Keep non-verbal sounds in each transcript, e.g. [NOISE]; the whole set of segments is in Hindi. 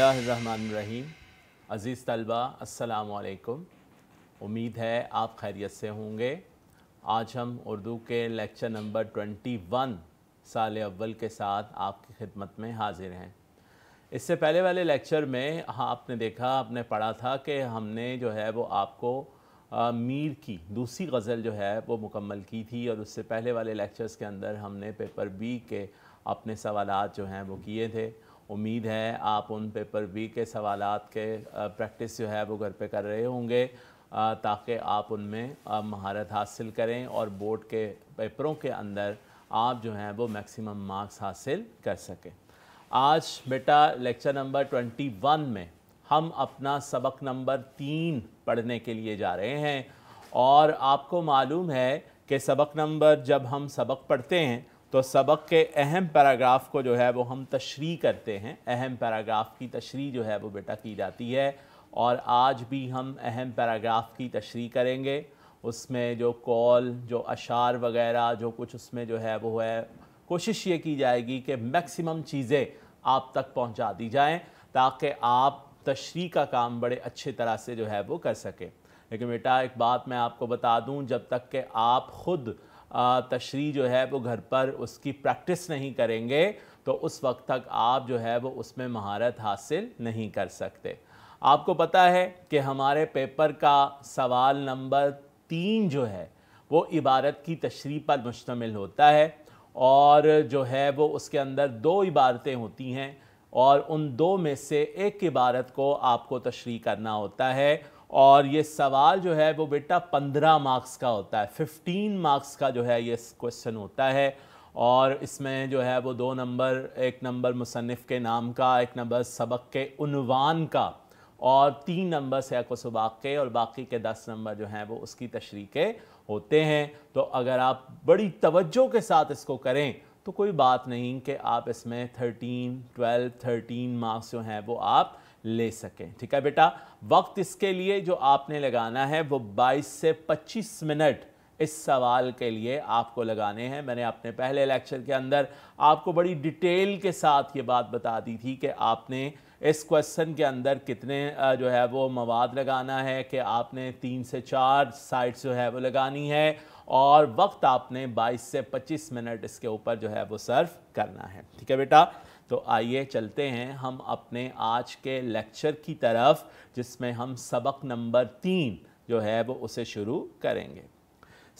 बसमीम अज़ीज़ तलबा अस्सलाम उम्मीद है आप खैरियत से होंगे आज हम उर्दू के लेक्चर नंबर ट्वेंटी वन साल अव्वल के साथ आपकी खिदमत में हाजिर हैं इससे पहले वाले लेक्चर में हाँ आपने देखा आपने पढ़ा था कि हमने जो है वो आपको आ, मीर की दूसरी गज़ल जो है वो मुकम्मल की थी और उससे पहले वाले लेक्चर्स के अंदर हमने पेपर बी के अपने सवाल जो हैं वो किए थे उम्मीद है आप उन पेपर बी के सवाल के प्रैक्टिस जो है वो घर पे कर रहे होंगे ताकि आप उनमें महारत हासिल करें और बोर्ड के पेपरों के अंदर आप जो हैं वो मैक्सिमम मार्क्स हासिल कर सकें आज बेटा लेक्चर नंबर ट्वेंटी वन में हम अपना सबक नंबर तीन पढ़ने के लिए जा रहे हैं और आपको मालूम है कि सबक नंबर जब हम सबक पढ़ते हैं तो सबक के अहम पैराग्राफ को जो है वो हम तशरी करते हैं अहम पैराग्राफ की तशरी जो है वो बेटा की जाती है और आज भी हम अहम पैराग्राफ की तशरी करेंगे उसमें जो कॉल जो अशार वगैरह जो कुछ उसमें जो है वो है कोशिश ये की जाएगी कि मैक्सिमम चीज़ें आप तक पहुंचा दी जाएं ताकि आप तशरी का काम बड़े अच्छे तरह से जो है वो कर सकें लेकिन बेटा एक बात मैं आपको बता दूं जब तक कि आप ख़ुद तशरी जो है वो घर पर उसकी प्रैक्टिस नहीं करेंगे तो उस वक्त तक आप जो है वो उसमें महारत हासिल नहीं कर सकते आपको पता है कि हमारे पेपर का सवाल नंबर तीन जो है वो इबारत की तशरी पर मुश्तमिल होता है और जो है वो उसके अंदर दो इबारतें होती हैं और उन दो में से एक इबारत को आपको तशरी करना होता है और ये सवाल जो है वो बेटा पंद्रह मार्क्स का होता है फिफ्टीन मार्क्स का जो है ये क्वेश्चन होता है और इसमें जो है वो दो नंबर एक नंबर मुसनफ़ के नाम का एक नंबर सबक के उनवान का और तीन नंबर सैक सुबाक के और बाकी के दस नंबर जो हैं वो उसकी तशरी के होते हैं तो अगर आप बड़ी तवज्जो के साथ इसको करें तो कोई बात नहीं कि आप इसमें थर्टीन ट्वेल्व थर्टीन मार्क्स जो हैं वो आप ले सकें ठीक है बेटा वक्त इसके लिए जो आपने लगाना है वो 22 से 25 मिनट इस सवाल के लिए आपको लगाने हैं मैंने अपने पहले लेक्चर के अंदर आपको बड़ी डिटेल के साथ ये बात बता दी थी कि आपने इस क्वेश्चन के अंदर कितने जो है वो मवाद लगाना है कि आपने तीन से चार साइड्स जो है वो लगानी है और वक्त आपने 22 से 25 मिनट इसके ऊपर जो है वो सर्व करना है ठीक है बेटा तो आइए चलते हैं हम अपने आज के लेक्चर की तरफ जिसमें हम सबक नंबर तीन जो है वो उसे शुरू करेंगे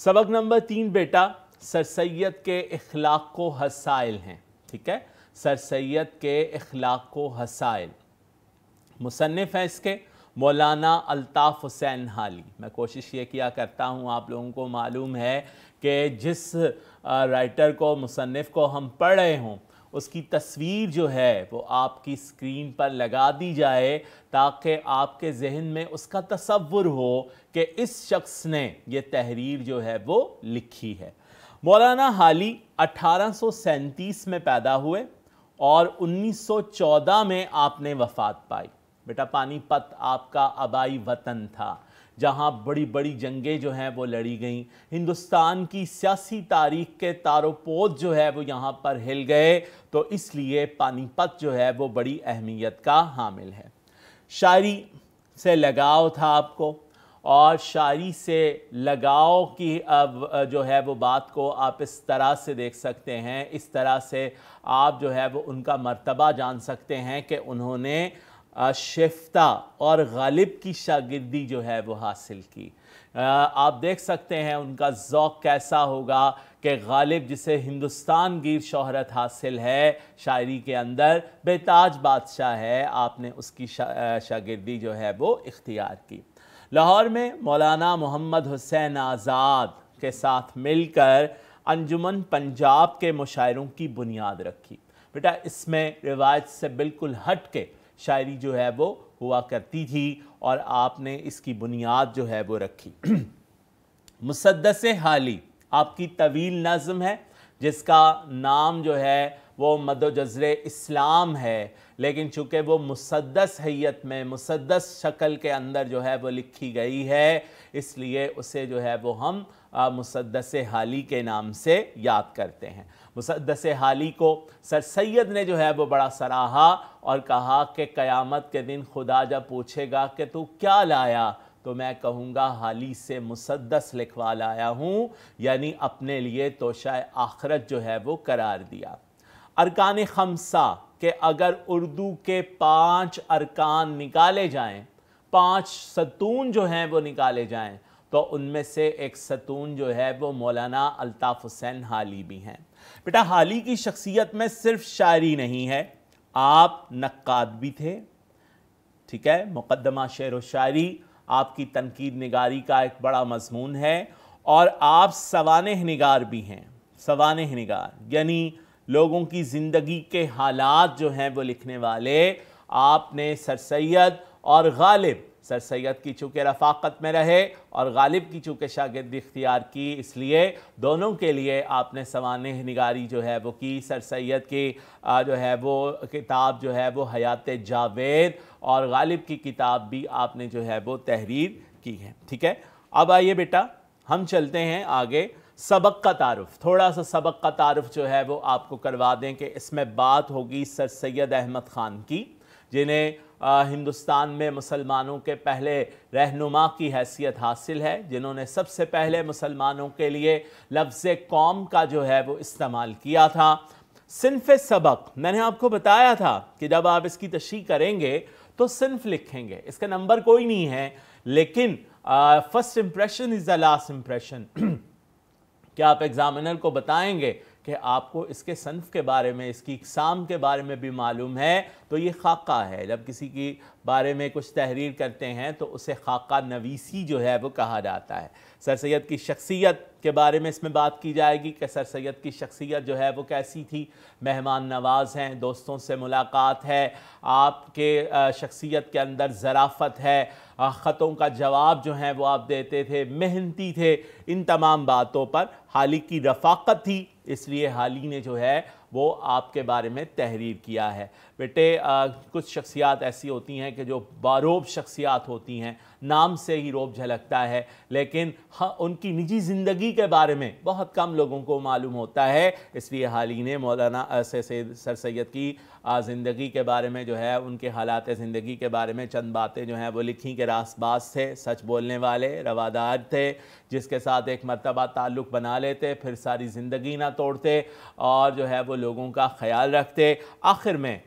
सबक नंबर तीन बेटा सर सैद के अखलाक को हसाइल हैं ठीक है सर सैद के अखलाक को हसाइल मुसनफ़ हैं इसके मौलाना अल्ताफ़ हुसैन हाली मैं कोशिश ये किया करता हूँ आप लोगों को मालूम है कि जिस राइटर को मुसनफ़ को हम पढ़ रहे हों उसकी तस्वीर जो है वो आपकी स्क्रीन पर लगा दी जाए ताकि आपके जहन में उसका तस्वुर हो कि इस शख्स ने ये तहरीर जो है वो लिखी है मौलाना हाली अठारह में पैदा हुए और 1914 में आपने वफात पाई बेटा पानीपत आपका आबाई वतन था जहां बड़ी बड़ी जंगें जो हैं वो लड़ी गईं हिंदुस्तान की सियासी तारीख के तारोपोत जो है वो यहाँ पर हिल गए तो इसलिए पानीपत जो है वो बड़ी अहमियत का हामिल है शायरी से लगाव था आपको और शायरी से लगाव की अब जो है वो बात को आप इस तरह से देख सकते हैं इस तरह से आप जो है वो उनका मर्तबा जान सकते हैं कि उन्होंने शेफ्ता और गालिब की शागिर्दी जो है वो हासिल की आप देख सकते हैं उनका ज़ौक कैसा होगा कि गालिब जिसे हिंदुस्तान गिर शहरत हासिल है शायरी के अंदर बेताज बादशाह है आपने उसकी शा, शागिर्दी जो है वो इख्तियार की लाहौर में मौलाना मोहम्मद हुसैन आज़ाद के साथ मिलकर अंजुमन पंजाब के मुशायरों की बुनियाद रखी बेटा इसमें रिवायत से बिल्कुल हट के शायरी जो है वो हुआ करती थी और आपने इसकी बुनियाद जो है वो रखी [CLEARS THROAT] मुसदस हाली आपकी तवील नज़म है जिसका नाम जो है वो मदजर इस्लाम है लेकिन चूँकि वो मुसदस हैत में मुसदस शक्ल के अंदर जो है वो लिखी गई है इसलिए उसे जो है वो हम मुसदस हाली के नाम से याद करते हैं मुसदस हाली को सर सैद ने जो है वो बड़ा सराहा और कहा कि क़यामत के दिन खुदा जब पूछेगा कि तू क्या लाया तो मैं कहूँगा हाली से मुसदस लिखवा लाया हूँ यानी अपने लिए तोशा आखरत जो है वो करार दिया अरकान खमसा के अगर उर्दू के पाँच अरकान निकाले जाएँ पाँच सतून जो हैं वो निकाले जाएँ तो उनमें से एक सतून जो है वो मौलाना अल्ताफ़ हुसैन हाली भी हैं बेटा हाली की शख्सियत में सिर्फ शायरी नहीं है आप नक्काद भी थे ठीक है मुकदमा शेर व शायरी आपकी तनकीद नगारी का एक बड़ा मजमून है और आप सवानह नगार भी हैं सवानह नगार यानी लोगों की ज़िंदगी के हालात जो हैं वो लिखने वाले आपने सर सैद और गालिब सर सैद की चूँकि रफाकत में रहे और गालिब की चूँकि शागिर्द इख्तियार की इसलिए दोनों के लिए आपने सवान निगारी जो है वो की सर सैद की जो है वो किताब जो है वो हयात जावेद और गालिब की किताब भी आपने जो है वो तहरीर की है ठीक है अब आइए बेटा हम चलते हैं आगे सबक का तारफ़ थोड़ा सा सबक का तारफ़ जो है वो आपको करवा दें कि इसमें बात होगी सर सैद अहमद ख़ान की जिन्हें हिंदुस्तान में मुसलमानों के पहले रहनुमा की हैसियत हासिल है जिन्होंने सबसे पहले मुसलमानों के लिए लफ्ज़ कौम का जो है वो इस्तेमाल किया था सिनफ सबक मैंने आपको बताया था कि जब आप इसकी तशी करेंगे तो सिनफ लिखेंगे इसका नंबर कोई नहीं है लेकिन first impression is the last impression [CLEARS THROAT] क्या आप एग्ज़ामिनर को बताएंगे कि आपको इसके सनफ़ के बारे में इसकी इकसाम के बारे में भी मालूम है तो ये खाका है जब किसी की बारे में कुछ तहरीर करते हैं तो उसे खाका नवीसी जो है वो कहा जाता है सर सैद की शख्सियत के बारे में इसमें बात की जाएगी कि सर सैद की शख्सियत जो है वो कैसी थी मेहमान नवाज हैं दोस्तों से मुलाकात है आपके शख्सियत के अंदर ज़राफ़त है ख़तों का जवाब जो है वो आप देते थे मेहनती थे इन तमाम बातों पर हाल की रफाकत थी इसलिए हाल ही ने जो है वो आपके बारे में तहरीर किया है बेटे आ, कुछ शख्सियात ऐसी होती हैं कि जो बारोब शख्सियात होती हैं नाम से ही रोब झलकता है लेकिन उनकी निजी ज़िंदगी के बारे में बहुत कम लोगों को मालूम होता है इसलिए हाल ही ने मौलाना से, से सर सैद की ज़िंदगी के बारे में जो है उनके हालात ज़िंदगी के बारे में चंद बातें जो हैं वो लिखी रास बास थे सच बोलने वाले रवादार थे जिसके साथ एक मरतबा ताल्लुक़ बना लेते फिर सारी ज़िंदगी ना तोड़ते और जो है वो लोगों का ख्याल रखते आखिर में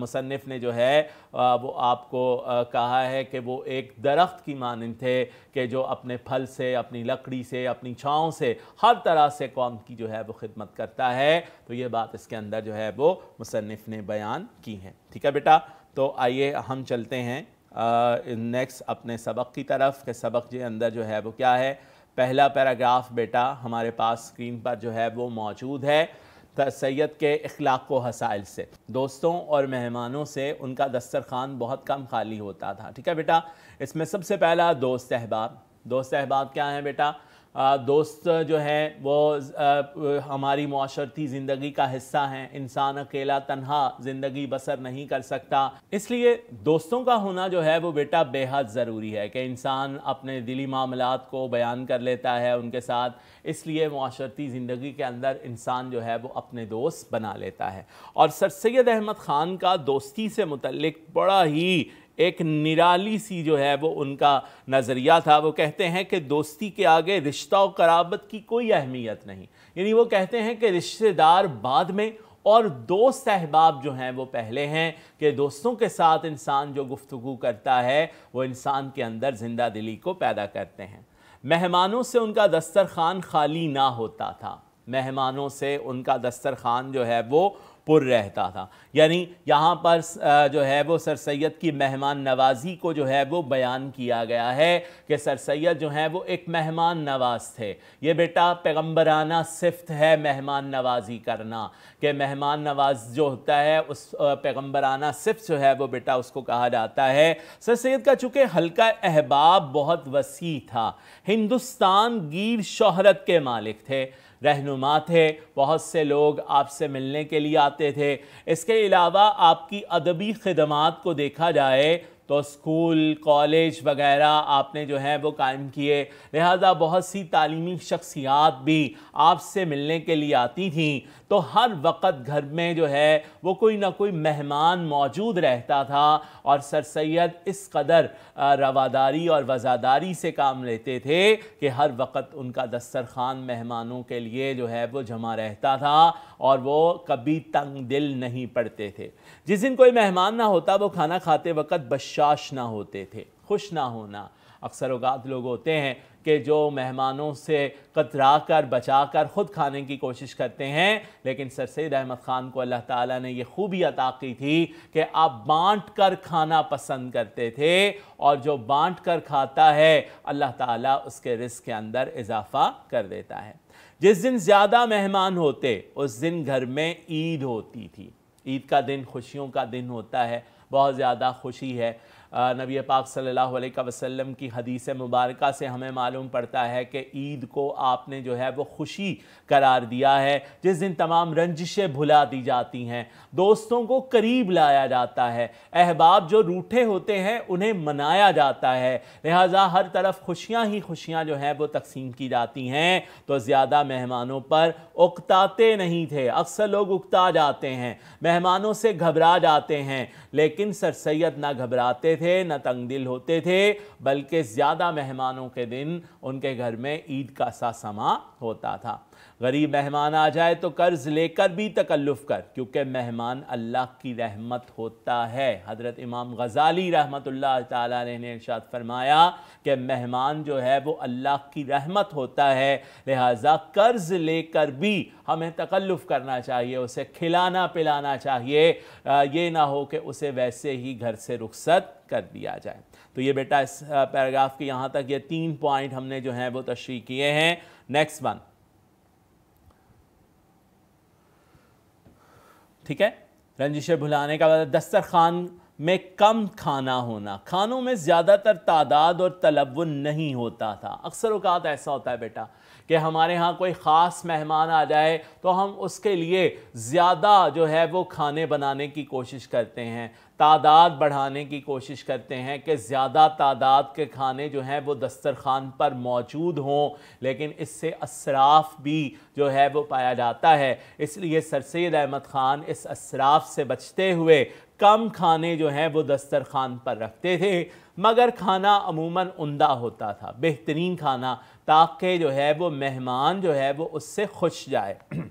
मुसनफ़ ने जो है आ, वो आपको आ, कहा है कि वो एक दरख्त की मानंद थे कि जो अपने फल से अपनी लकड़ी से अपनी छाँव से हर तरह से कौम की जो है वो खिदमत करता है तो ये बात इसके अंदर जो है वो मुसनफ़ ने बयान की है ठीक है बेटा तो आइए हम चलते हैं नेक्स्ट अपने सबक की तरफ के सबक के अंदर जो है वो क्या है पहला पैराग्राफ बेटा हमारे पास स्क्रीन पर जो है वो मौजूद है सैद के अखलाक व हसाइल से दोस्तों और मेहमानों से उनका दस्तरखान बहुत कम खाली होता था ठीक है बेटा इसमें सबसे पहला दोस्त अहबाब दोस्त अहबाब क्या हैं बेटा दोस्त जो हैं वो हमारी माशरती ज़िंदगी का हिस्सा हैं इंसान अकेला तनहा ज़िंदगी बसर नहीं कर सकता इसलिए दोस्तों का होना जो है वो बेटा बेहद ज़रूरी है कि इंसान अपने दिली मामला को बयान कर लेता है उनके साथ इसलिए माशरती ज़िंदगी के अंदर इंसान जो है वो अपने दोस्त बना लेता है और सर सैद अहमद ख़ान का दोस्ती से मुतलिक बड़ा ही एक निराली सी जो है वो उनका नज़रिया था वो कहते हैं कि दोस्ती के आगे रिश्ता और कराबत की कोई अहमियत नहीं यानी वो कहते हैं कि रिश्तेदार बाद में और दोस्त अहबाब जो हैं वो पहले हैं कि दोस्तों के साथ इंसान जो गुफ्तु करता है वो इंसान के अंदर ज़िंदा दिली को पैदा करते हैं मेहमानों से उनका दस्तरखान खाली ना होता था मेहमानों से उनका दस्तरखान जो है वो पुर रहता था यानी यहाँ पर जो है वो सर सैद की मेहमान नवाजी को जो है वो बयान किया गया है कि सर सैद जो हैं वो एक मेहमान नवाज थे ये बेटा पैगम्बराना सिफ्त है मेहमान नवाजी करना कि मेहमान नवाज जो होता है उस पैगम्बराना सिफ्त जो है वो बेटा उसको कहा जाता है सर सैद का चूँकि हल्का अहबाब बहुत वसी था हिंदुस्तान गिर शहरत के मालिक थे रहनुमा थे बहुत से लोग आपसे मिलने के लिए आते थे इसके अलावा आपकी अदबी खदमात को देखा जाए तो स्कूल कॉलेज वगैरह आपने जो है वो कायम किए लिहाजा बहुत सी तालीमी शख्सियात भी आपसे मिलने के लिए आती थीं तो हर वक्त घर में जो है वो कोई ना कोई मेहमान मौजूद रहता था और सर सैद इस कदर रवादारी और वज़ादारी से काम लेते थे कि हर वक्त उनका दस्तरखान मेहमानों के लिए जो है वो जमा रहता था और वो कभी तंग दिल नहीं पड़ते थे जिस दिन कोई मेहमान ना होता वो खाना खाते वक्त बश बख्शाश ना होते थे खुश ना होना अक्सर अवत लोग होते हैं कि जो मेहमानों से कतरा कर बचा कर ख़ुद खाने की कोशिश करते हैं लेकिन सर सैद अहमद ख़ान को अल्लाह ताला ने यह खूबी अता की थी कि आप बांट कर खाना पसंद करते थे और जो बांट कर खाता है अल्लाह ताला उसके रिस्क के अंदर इजाफ़ा कर देता है जिस दिन ज़्यादा मेहमान होते उस दिन घर में ईद होती थी ईद का दिन खुशियों का दिन होता है बहुत ज़्यादा खुशी है नबी पाक सल्लल्लाहु अलैहि वसल्लम की हदीस मुबारक से हमें मालूम पड़ता है कि ईद को आपने जो है वो खुशी करार दिया है जिस दिन तमाम रंजिशें भुला दी जाती हैं दोस्तों को करीब लाया जाता है अहबाब जो रूठे होते हैं उन्हें मनाया जाता है लिहाजा हर तरफ खुशियाँ ही खुशियाँ जो हैं वो तकसीम की जाती हैं तो ज़्यादा मेहमानों पर उकताते नहीं थे अक्सर लोग उकता जाते हैं मेहमानों से घबरा जाते हैं लेकिन सर सैद ना घबराते थे ना तंगदिल होते थे बल्कि ज़्यादा मेहमानों के दिन उनके घर में ईद का सा समा होता था गरीब मेहमान आ जाए तो कर्ज़ लेकर भी तकल्लुफ़ कर क्योंकि मेहमान अल्लाह की रहमत होता है हज़रत इमाम गज़ाली रहमत ताला ने फरमाया कि मेहमान जो है वो अल्लाह की रहमत होता है लिहाजा कर्ज़ लेकर भी हमें तकल्लुफ़ करना चाहिए उसे खिलाना पिलाना चाहिए ये ना हो कि उसे वैसे ही घर से रुखसत कर दिया जाए तो ये बेटा इस पैराग्राफ के यहाँ तक ये तीन पॉइंट हमने जो हैं वो तश्री किए हैं नेक्स्ट वन ठीक है रंजिशें भुलाने का मतलब दस्तर खान में कम खाना होना खानों में ज़्यादातर तादाद और तलवन नहीं होता था अक्सर अवकात ऐसा होता है बेटा कि हमारे यहाँ कोई ख़ास मेहमान आ जाए तो हम उसके लिए ज़्यादा जो है वो खाने बनाने की कोशिश करते हैं तादाद बढ़ाने की कोशिश करते हैं कि ज़्यादा तादाद के खाने जो हैं वो दस्तरखान पर मौजूद हों लेकिन इससे असराफ भी जो है वो पाया जाता है इसलिए सर सैद अहमद ख़ान इस असराफ से बचते हुए कम खाने जो हैं वो दस्तरखान पर रखते थे मगर खाना अमूमन उमदा होता था बेहतरीन खाना ताकि जो है वो मेहमान जो है वो उससे खुश जाए [CLEARS THROAT]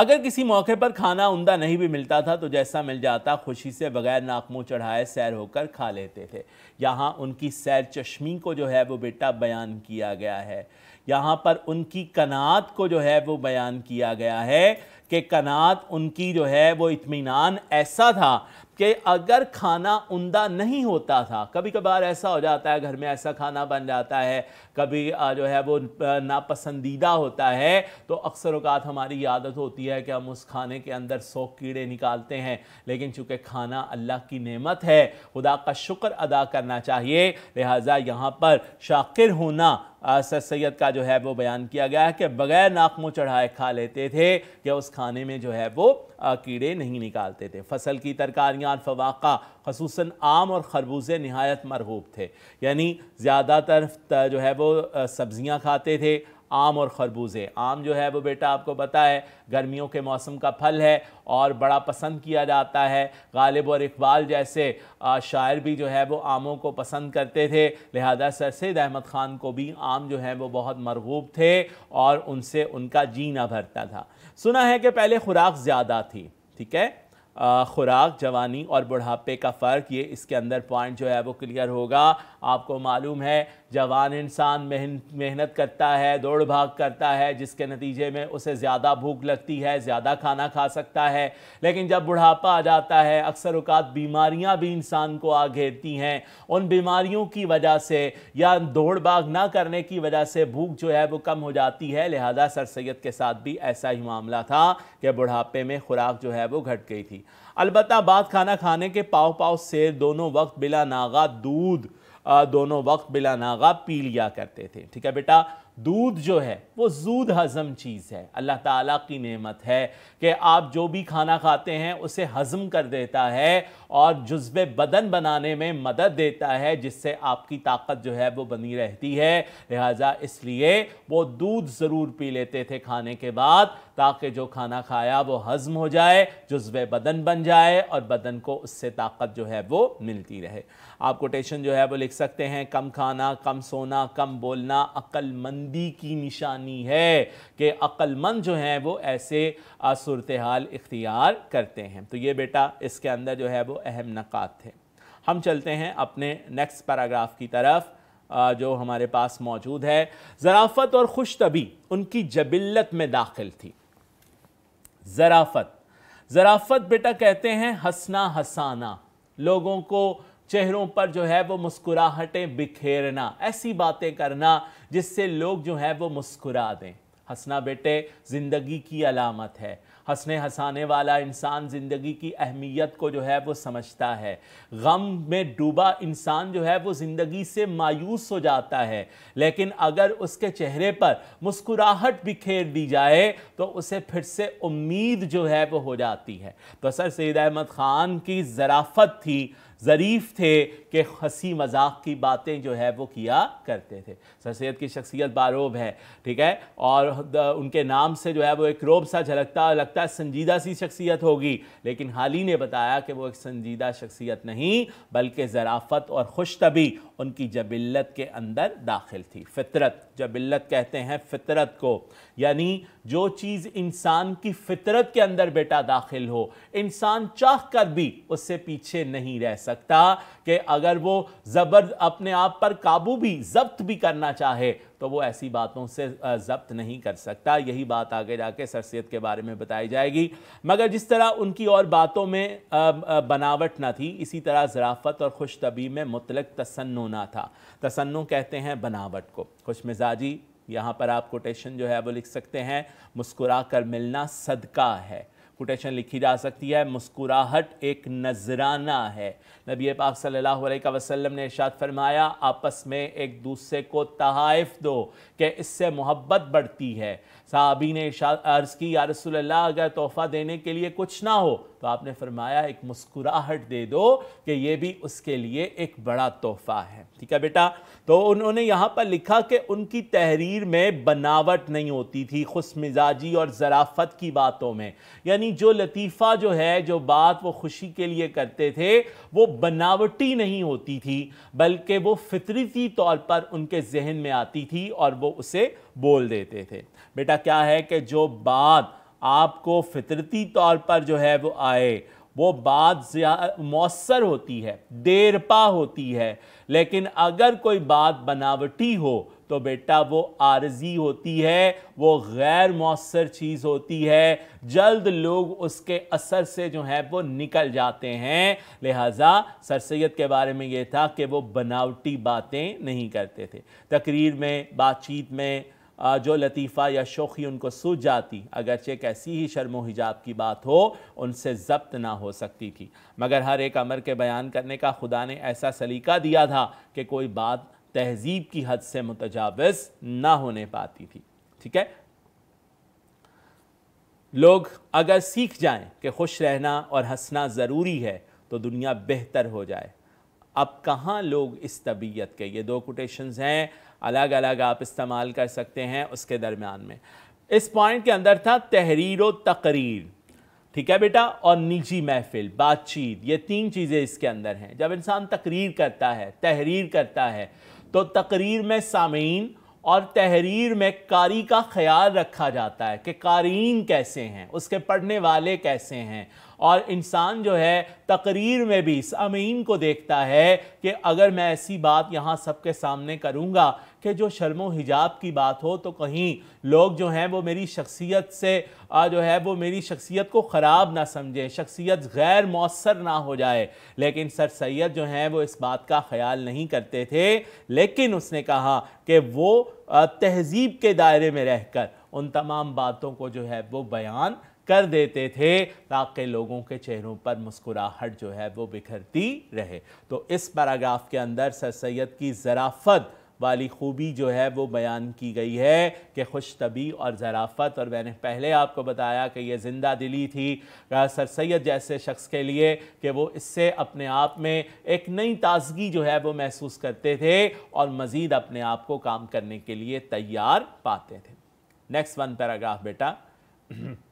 अगर किसी मौके पर खाना उमदा नहीं भी मिलता था तो जैसा मिल जाता खुशी से बगैर मुँह चढ़ाए सैर होकर खा लेते थे यहाँ उनकी सैर चश्मी को जो है वो बेटा बयान किया गया है यहाँ पर उनकी कनात को जो है वो बयान किया गया है कि कनात उनकी जो है वो इत्मीनान ऐसा था कि अगर खाना उमदा नहीं होता था कभी कभार ऐसा हो जाता है घर में ऐसा खाना बन जाता है कभी जो है वो नापसंदीदा होता है तो अक्सर अवकात हमारी आदत होती है कि हम उस खाने के अंदर सौ कीड़े निकालते हैं लेकिन चूँकि खाना अल्लाह की नेमत है खुदा का शुक्र अदा करना चाहिए लिहाजा यहाँ पर शाकिर होना सर सैद का जो है वो बयान किया गया है कि बग़ैर मुँह चढ़ाए खा लेते थे या उस खाने में जो है वो कीड़े नहीं निकालते थे फसल की तरकारियाँ और फवाक़ा खसूस आम और खरबूजे नहायत मरहूब थे यानी ज़्यादातर जो है वो सब्ज़ियाँ खाते थे आम और खरबूजे आम जो है वो बेटा आपको पता है गर्मियों के मौसम का फल है और बड़ा पसंद किया जाता है गालिब और इकबाल जैसे शायर भी जो है वो आमों को पसंद करते थे लिहाजा सर सैद अहमद ख़ान को भी आम जो है वो बहुत मरगूब थे और उनसे उनका जीना भरता था सुना है कि पहले खुराक ज़्यादा थी ठीक है ख़ुराक जवानी और बुढ़ापे का फ़र्क ये इसके अंदर पॉइंट जो है वो क्लियर होगा आपको मालूम है जवान इंसान मेहनत करता है दौड़ भाग करता है जिसके नतीजे में उसे ज़्यादा भूख लगती है ज़्यादा खाना खा सकता है लेकिन जब बुढ़ापा आ जाता है अक्सर उकात बीमारियां भी इंसान को आ घेरती हैं उन बीमारियों की वजह से या दौड़ भाग ना करने की वजह से भूख जो है वो कम हो जाती है लिहाजा सर सैद के साथ भी ऐसा ही मामला था कि बुढ़ापे में खुराक जो है वो घट गई थी अलबत् बाद खाना खाने के पाव पाव से दोनों वक्त बिला नागा दूध दोनों वक्त बिला नागा पी लिया करते थे ठीक है बेटा दूध जो है वो जूद हज़म चीज़ है अल्लाह ताला की नेमत है कि आप जो भी खाना खाते हैं उसे हज़म कर देता है और जज्ब बदन बनाने में मदद देता है जिससे आपकी ताकत जो है वो बनी रहती है लिहाजा इसलिए वो दूध ज़रूर पी लेते थे खाने के बाद ताकि जो खाना खाया वो हज़म हो जाए जज्ब बदन बन जाए और बदन को उससे ताकत जो है वो मिलती रहे आप कोटेशन जो है वो लिख सकते हैं कम खाना कम सोना कम बोलना अक्लमंदी की निशानी है कि अक्लमंद जो हैं वो ऐसे सूरत हाल इख्तियार करते हैं तो ये बेटा इसके अंदर जो है वो अहम नक़ात थे हम चलते हैं अपने नेक्स्ट पैराग्राफ की तरफ जो हमारे पास मौजूद है ज़राफ़त और खुश तबी उनकी जबिलत में दाखिल थी ज़राफ़त ज़राफ़त बेटा कहते हैं हंसना हसाना लोगों को चेहरों पर जो है वो मुस्कुराहटें बिखेरना ऐसी बातें करना जिससे लोग जो है वो मुस्कुरा दें हंसना बेटे ज़िंदगी की अलामत है हंसने हंसाने वाला इंसान ज़िंदगी की अहमियत को जो है वो समझता है गम में डूबा इंसान जो है वो ज़िंदगी से मायूस हो जाता है लेकिन अगर उसके चेहरे पर मुस्कुराहट बिखेर दी जाए तो उसे फिर से उम्मीद जो है वो हो जाती है तो सर सैद अहमद ख़ान की ज़राफ़त थी ज़रीफ़ थे कि हंसी मजाक की बातें जो है वो किया करते थे सर सैद की शख्सियत बारोब है ठीक है और उनके नाम से जो है वो एक रोब सा झलकता लगता है संजीदा सी शख्सियत होगी लेकिन हाल ही ने बताया कि वो एक संजीदा शख्सियत नहीं बल्कि ज़राफ़त और खुश उनकी जबिल्लत के अंदर दाखिल थी फितरत जबिल्लत कहते हैं फितरत को यानी जो चीज़ इंसान की फितरत के अंदर बेटा दाखिल हो इंसान चाह कर भी उससे पीछे नहीं रह सकता कि अगर वो ज़बर अपने आप पर काबू भी जब्त भी करना चाहे तो वो ऐसी बातों से जब्त नहीं कर सकता यही बात आगे जाके सर सैद के बारे में बताई जाएगी मगर जिस तरह उनकी और बातों में बनावट ना थी इसी तरह ज़राफ़त और खुश तबी में मुतलक तसन्नो ना था तसन्नो कहते हैं बनावट को खुश मिजाजी यहाँ पर आप कोटेशन जो है वो लिख सकते हैं मुस्कुरा कर मिलना सदका है कोटेशन लिखी जा सकती है मुस्कुराहट एक नजराना है नबी पाक सल्लल्लाहु अलैहि वसल्लम ने इरशाद फरमाया आपस में एक दूसरे को तहाइफ दो कि इससे मोहब्बत बढ़ती है साहबी ने अर्ज़ की या रसोल्ला अगर तोहफ़ा देने के लिए कुछ ना हो तो आपने फरमाया एक मुस्कुराहट दे दो कि ये भी उसके लिए एक बड़ा तोहफ़ा है ठीक है बेटा तो उन्होंने यहाँ पर लिखा कि उनकी तहरीर में बनावट नहीं होती थी खुश मिजाजी और ज़राफ़त की बातों में यानी जो लतीफ़ा जो है जो बात वो खुशी के लिए करते थे वो बनावटी नहीं होती थी बल्कि वो फितरती तौर पर उनके जहन में आती थी और वो उसे बोल देते थे बेटा क्या है कि जो बात आपको फितरती तौर पर जो है वो आए वो बात मौसर होती है देरपा होती है लेकिन अगर कोई बात बनावटी हो तो बेटा वो आरजी होती है वो गैर मौसर चीज़ होती है जल्द लोग उसके असर से जो है वो निकल जाते हैं लिहाजा सर सैद के बारे में ये था कि वो बनावटी बातें नहीं करते थे तकरीर में बातचीत में जो लतीफ़ा या शोखी उनको सूझ जाती अगरचे कैसी ही शर्म हिजाब की बात हो उनसे जब्त ना हो सकती थी मगर हर एक अमर के बयान करने का खुदा ने ऐसा सलीका दिया था कि कोई बात तहजीब की हद से मुतजावज ना होने पाती थी ठीक है लोग अगर सीख जाएं कि खुश रहना और हंसना ज़रूरी है तो दुनिया बेहतर हो जाए अब कहाँ लोग इस तबीयत के ये दो कोटेशंस हैं अलग अलग आप इस्तेमाल कर सकते हैं उसके दरमियान में इस पॉइंट के अंदर था तहरीर व तकरीर ठीक है बेटा और निजी महफिल बातचीत ये तीन चीज़ें इसके अंदर हैं जब इंसान तकरीर करता है तहरीर करता है तो तकरीर में सामीन और तहरीर में कारी का ख्याल रखा जाता है कि कारीन कैसे हैं उसके पढ़ने वाले कैसे हैं और इंसान जो है तकरीर में भी सामीन को देखता है कि अगर मैं ऐसी बात यहाँ सबके सामने करूँगा कि जो शर्मो हिजाब की बात हो तो कहीं लोग जो हैं वो मेरी शख्सियत से जो है वो मेरी शख्सियत को ख़राब ना समझें शख्सियत गैर मौसर ना हो जाए लेकिन सर सैद जो हैं वो इस बात का ख्याल नहीं करते थे लेकिन उसने कहा कि वो तहजीब के दायरे में रह कर उन तमाम बातों को जो है वो बयान कर देते थे ताकि लोगों के चेहरों पर मुस्कुराहट जो है वो बिखरती रहे तो इस पैराग्राफ के अंदर सर सैद की ज़राफत वाली खूबी जो है वो बयान की गई है कि खुश तबी और ज़राफ़त और मैंने पहले आपको बताया कि ये ज़िंदा दिली थी सर सैद जैसे शख्स के लिए कि वो इससे अपने आप में एक नई ताजगी जो है वो महसूस करते थे और मज़ीद अपने आप को काम करने के लिए तैयार पाते थे नेक्स्ट वन पैराग्राफ बेटा [CLEARS THROAT]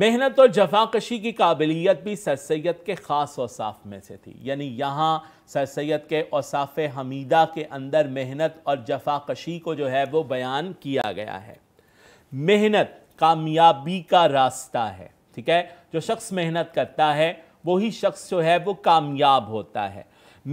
मेहनत और जफाकशी की काबिलियत भी सर सैद के ख़ास औसाफ में से थी यानी यहाँ सर सैद के औसाफ हमीदा के अंदर मेहनत और जफाकशी को जो है वो बयान किया गया है मेहनत कामयाबी का रास्ता है ठीक है जो शख्स मेहनत करता है वही शख्स जो है वो कामयाब होता है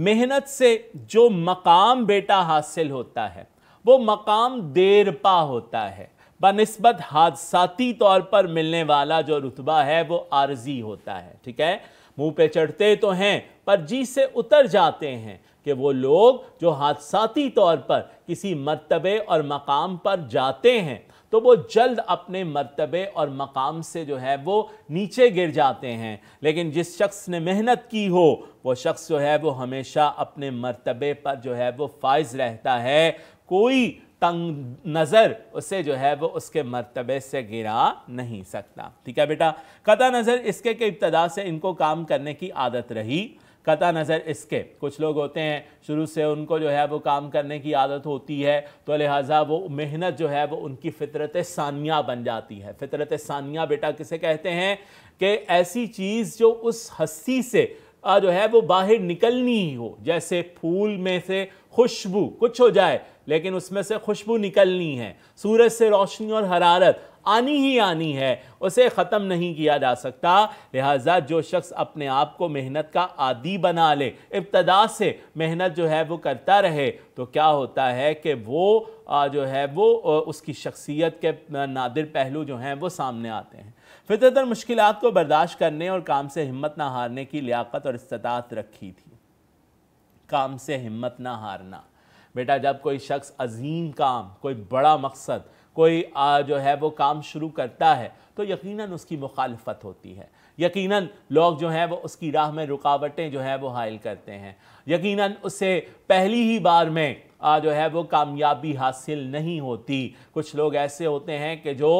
मेहनत से जो मकाम बेटा हासिल होता है वो मकाम देर पा होता है बनस्बत हादसाती तौर पर मिलने वाला जो रुतबा है वो आर्जी होता है ठीक है मुंह पे चढ़ते तो हैं पर जी से उतर जाते हैं कि वो लोग जो हादसाती तौर पर किसी मर्तबे और मकाम पर जाते हैं तो वो जल्द अपने मरतबे और मकाम से जो है वो नीचे गिर जाते हैं लेकिन जिस शख्स ने मेहनत की हो वो शख्स जो है वो हमेशा अपने मरतबे पर जो है वो फाइज रहता है कोई तंग नज़र उसे जो है वो उसके मरतबे से गिरा नहीं सकता ठीक है बेटा कता नज़र इसके के इब्तदा से इनको काम करने की आदत रही कता नज़र इसके कुछ लोग होते हैं शुरू से उनको जो है वो काम करने की आदत होती है तो लिहाजा वो मेहनत जो है वो उनकी फितरत सानिया बन जाती है फितरत सानिया बेटा किसे कहते हैं कि ऐसी चीज़ जो उस हस्ती से जो है वो बाहर निकलनी ही हो जैसे फूल में से खुशबू कुछ हो जाए लेकिन उसमें से खुशबू निकलनी है सूरज से रोशनी और हरारत आनी ही आनी है उसे ख़त्म नहीं किया जा सकता लिहाजा जो शख्स अपने आप को मेहनत का आदि बना ले इब्तदा से मेहनत जो है वो करता रहे तो क्या होता है कि वो जो है वो उसकी शख्सियत के नादिर पहलू जो हैं वो सामने आते हैं और मुश्किल को बर्दाश्त करने और काम से हिम्मत ना हारने की लियाकत और इस्तात रखी थी काम से हिम्मत ना हारना बेटा जब कोई शख्स अजीम काम कोई बड़ा मकसद कोई आ, जो है वो काम शुरू करता है तो यकीनन उसकी मुखालफत होती है यकीनन लोग जो हैं वो उसकी राह में रुकावटें जो हैं वो हायल करते हैं यकीनन उसे पहली ही बार में जो है वो कामयाबी हासिल नहीं होती कुछ लोग ऐसे होते हैं कि जो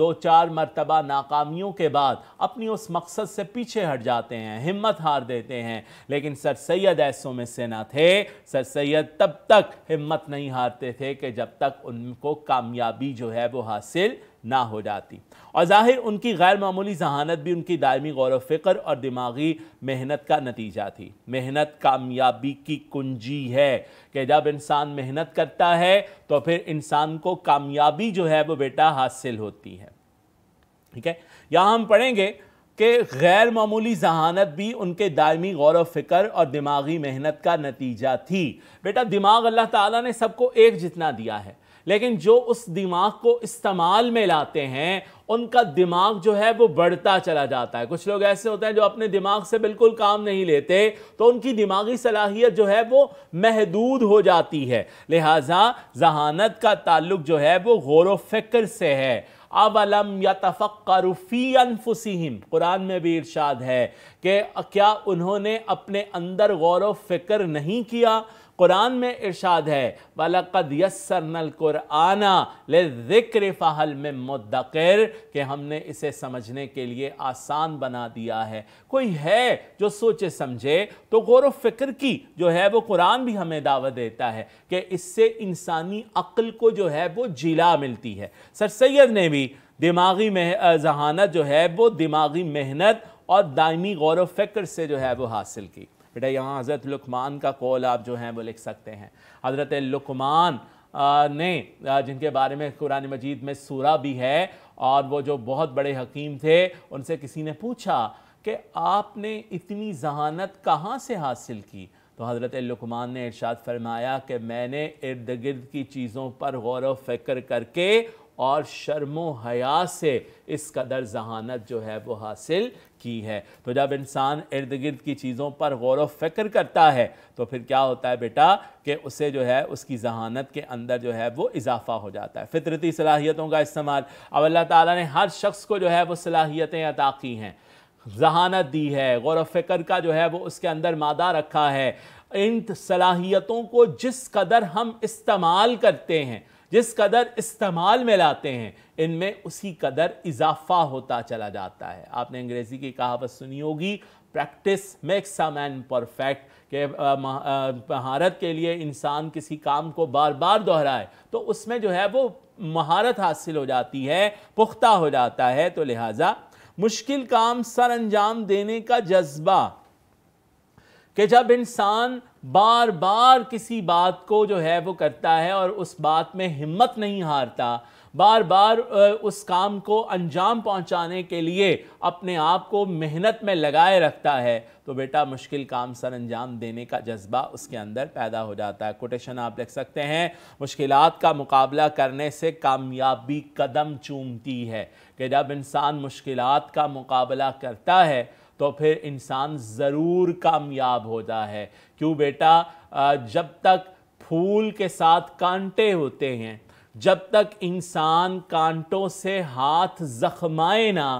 दो चार मरतबा नाकामियों के बाद अपनी उस मकसद से पीछे हट जाते हैं हिम्मत हार देते हैं लेकिन सर सैद ऐसों में से ना थे सर सैद तब तक हिम्मत नहीं हारते थे कि जब तक उनको कामयाबी जो है वो हासिल ना हो जाती और ज़ाहिर उनकी गैर मामूली जहानत भी उनकी दायमी गौर फ़िक्र और दिमागी मेहनत का नतीजा थी मेहनत कामयाबी की कुंजी है कि जब इंसान मेहनत करता है तो फिर इंसान को कामयाबी जो है वो बेटा हासिल होती है ठीक है यहाँ हम पढ़ेंगे कि गैर मामूली जहानत भी उनके दायमी गौर फ़िक्र और दिमागी मेहनत का नतीजा थी बेटा दिमाग अल्लाह ताला ने सबको एक जितना दिया है लेकिन जो उस दिमाग को इस्तेमाल में लाते हैं उनका दिमाग जो है वो बढ़ता चला जाता है कुछ लोग ऐसे होते हैं जो अपने दिमाग से बिल्कुल काम नहीं लेते तो उनकी दिमागी सलाहियत जो है वो महदूद हो जाती है लिहाजा जहानत का ताल्लुक जो है वो गौर फ़िक्र से है अवलम या तफ़क्रुफ़ी कुरान में भी इर्शाद है कि क्या उन्होंने अपने अंदर गौर व फ़िक्र नहीं किया कुरान में इरशाद है वलक़द नल कुराना ले ज़िक्र फ़हल में मुद्दर कि हमने इसे समझने के लिए आसान बना दिया है कोई है जो सोचे समझे तो गौर फ़िक्र की जो है वो कुरान भी हमें दावत देता है कि इससे इंसानी अक्ल को जो है वो जिला मिलती है सर सैद ने भी दिमागी में जहानत जो है वो दिमागी मेहनत और दायमी गौर फ़िक्र से जो है वो हासिल की बेटा यहाँ हज़रत लुकमान का कौल आप जो हैं वो लिख सकते हैं हज़रत लुकमान ने जिनके बारे में कुरान मजीद में सूरा भी है और वो जो बहुत बड़े हकीम थे उनसे किसी ने पूछा कि आपने इतनी जहानत कहाँ से हासिल की तो हज़रत लुकमान ने इरशाद फरमाया कि मैंने इर्द गिर्द की चीज़ों पर गौर व फ़िक्र करके और शर्मो हया से इस कदर जहानत जो है वो हासिल की है तो जब इंसान इर्द गिर्द की चीज़ों पर गौर फ़िक्र करता है तो फिर क्या होता है बेटा कि उसे जो है उसकी जहानत के अंदर जो है वो इजाफ़ा हो जाता है फितरती सलाहियतों का इस्तेमाल अब अल्लाह ताला ने हर शख्स को जो है वो सलाहियतें अता की हैं जहानत दी है गौर फ़िक्र का जो है वो उसके अंदर मादा रखा है इन सलाहियतों को जिस कदर हम इस्तेमाल करते हैं जिस कदर इस्तेमाल में लाते हैं इनमें उसी कदर इजाफा होता चला जाता है आपने अंग्रेज़ी की कहावत सुनी होगी practice makes a man perfect के महारत के लिए इंसान किसी काम को बार बार दोहराए तो उसमें जो है वो महारत हासिल हो जाती है पुख्ता हो जाता है तो लिहाजा मुश्किल काम सर अंजाम देने का जज्बा कि जब इंसान बार बार किसी बात को जो है वो करता है और उस बात में हिम्मत नहीं हारता बार बार उस काम को अंजाम पहुंचाने के लिए अपने आप को मेहनत में लगाए रखता है तो बेटा मुश्किल काम सर अंजाम देने का जज्बा उसके अंदर पैदा हो जाता है कोटेशन आप देख सकते हैं मुश्किल का मुकाबला करने से कामयाबी कदम चूमती है कि जब इंसान मुश्किल का मुकाबला करता है तो फिर इंसान ज़रूर कामयाब होता है क्यों बेटा जब तक फूल के साथ कांटे होते हैं जब तक इंसान कांटों से हाथ जख्माए ना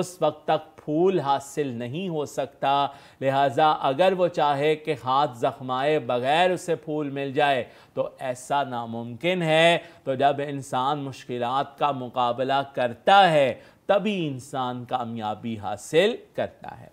उस वक्त तक फूल हासिल नहीं हो सकता लिहाजा अगर वो चाहे कि हाथ जख्माए बग़ैर उसे फूल मिल जाए तो ऐसा नामुमकिन है तो जब इंसान मुश्किल का मुकाबला करता है तभी इंसान कामयाबी हासिल करता है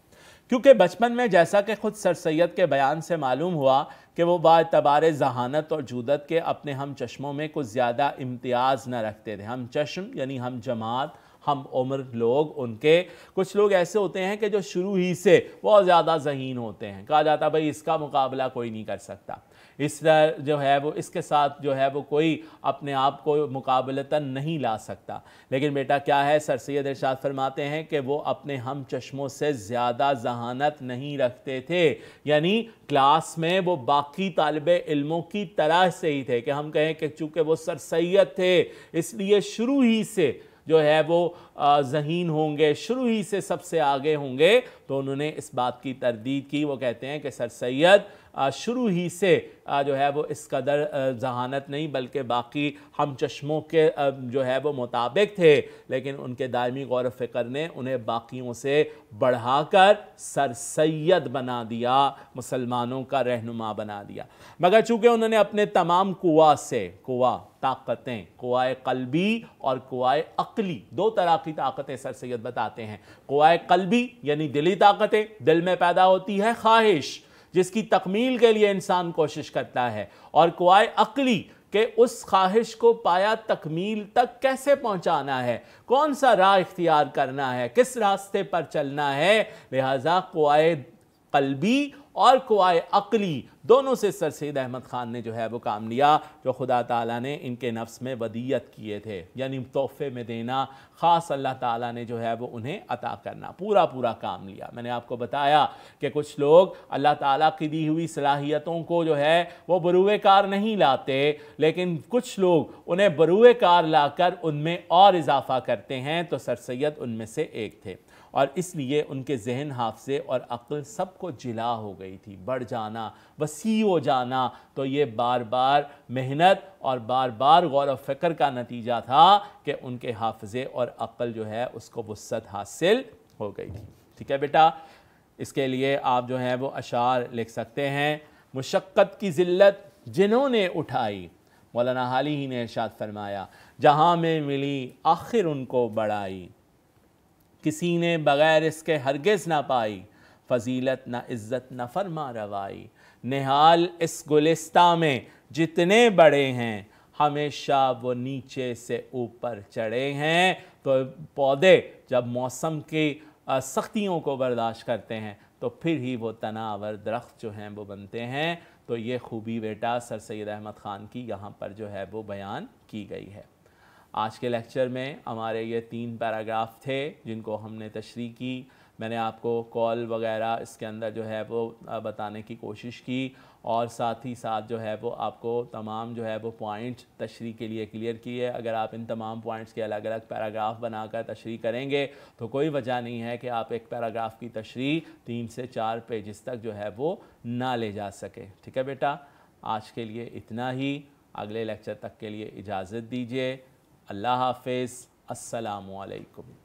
क्योंकि बचपन में जैसा कि खुद सर सैद के बयान से मालूम हुआ कि वो बातबार जहानत और जूदत के अपने हम चश्मों में कुछ ज़्यादा इम्तियाज़ न रखते थे हम चश्म यानी हम जमात हम उम्र लोग उनके कुछ लोग ऐसे होते हैं कि जो शुरू ही से बहुत ज़्यादा जहीन होते हैं कहा जाता भाई इसका मुकाबला कोई नहीं कर सकता इस जो है वो इसके साथ जो है वो कोई अपने आप को मुकाबलता नहीं ला सकता लेकिन बेटा क्या है सर सैद इरशाद फरमाते हैं कि वो अपने हम चश्मों से ज़्यादा जहानत नहीं रखते थे यानी क्लास में वो बाकी तलब इलमों की तरह से ही थे कि हम कहें कि चूँकि वो सर सैद थे इसलिए शुरू ही से जो है वो जहीन होंगे शुरू ही से सबसे आगे होंगे तो उन्होंने इस बात की तरदीद की वो कहते हैं कि सर सैद शुरू ही से जो है वो इस कदर जहानत नहीं बल्कि बाकी हम चश्मों के जो है वो मुताबिक थे लेकिन उनके दायमी गौर फ़िक्र ने उन्हें बाकियों से बढ़ा कर सर सैद बना दिया मुसलमानों का रहनुमा बना दिया मगर चूँकि उन्होंने अपने तमाम कुआ से कुआ ताकतें कोआए कलबी और कोआए अकली दो तरह की ताकतें सर सैद बताते हैं कोआए कलबी यानी दिली ताकतें दिल में पैदा होती है ख्वाहिश जिसकी तकमील के लिए इंसान कोशिश करता है और कोआए अकली कि उस ख्वाहिश को पाया तकमील तक कैसे पहुंचाना है कौन सा राह इख्तियार करना है किस रास्ते पर चलना है लिहाजा कोआए कलबी और कोआए अकली दोनों से सर सैद अहमद ख़ान ने जो है वो काम लिया जो खुदा ताला ने इनके नफ्स में वदीयत किए थे यानी तोहफ़े में देना ख़ास अल्लाह ताला ने जो है वो उन्हें अता करना पूरा पूरा काम लिया मैंने आपको बताया कि कुछ लोग अल्लाह ताला की दी हुई सलाहियतों को जो है वो बरूए कार नहीं लाते लेकिन कुछ लोग उन्हें बरूए कार कर उनमें और इजाफ़ा करते हैं तो सर सैद उनमें से एक थे और इसलिए उनके जहन हाफसे और अक्ल सबको जिला हो गई थी बढ़ जाना वसी हो जाना तो ये बार बार मेहनत और बार बार गौर फ़िक्र का नतीजा था कि उनके हाफजे और अक्ल जो है उसको वसत हासिल हो गई थी ठीक है बेटा इसके लिए आप जो हैं वो अशार लिख सकते हैं मुशक्क़त की ज़िल्लत जिन्होंने उठाई मौलाना हाली ही ने इर्शाद फरमाया जहाँ में मिली आखिर उनको बढ़ाई किसी ने बग़ैर इसके हरगिज़ ना पाई फजीलत ना इज़्ज़त ना फरमा रवाई निहाल इस गुलिस्ता में जितने बड़े हैं हमेशा वो नीचे से ऊपर चढ़े हैं तो पौधे जब मौसम की सख्तियों को बर्दाश्त करते हैं तो फिर ही वो तनावर दरख्त जो हैं वो बनते हैं तो ये खूबी बेटा सर सैद अहमद ख़ान की यहाँ पर जो है वो बयान की गई है आज के लेक्चर में हमारे ये तीन पैराग्राफ थे जिनको हमने तशरी की मैंने आपको कॉल वगैरह इसके अंदर जो है वो बताने की कोशिश की और साथ ही साथ जो है वो आपको तमाम जो है वो पॉइंट्स तशरी के लिए क्लियर किए अगर आप इन तमाम पॉइंट्स के अलग अलग पैराग्राफ बनाकर तशरी करेंगे तो कोई वजह नहीं है कि आप एक पैराग्राफ की तशरी तीन से चार पेजस तक जो है वो ना ले जा सके ठीक है बेटा आज के लिए इतना ही अगले लेक्चर तक के लिए इजाज़त दीजिए अल्लाह हाफिज़ असलकम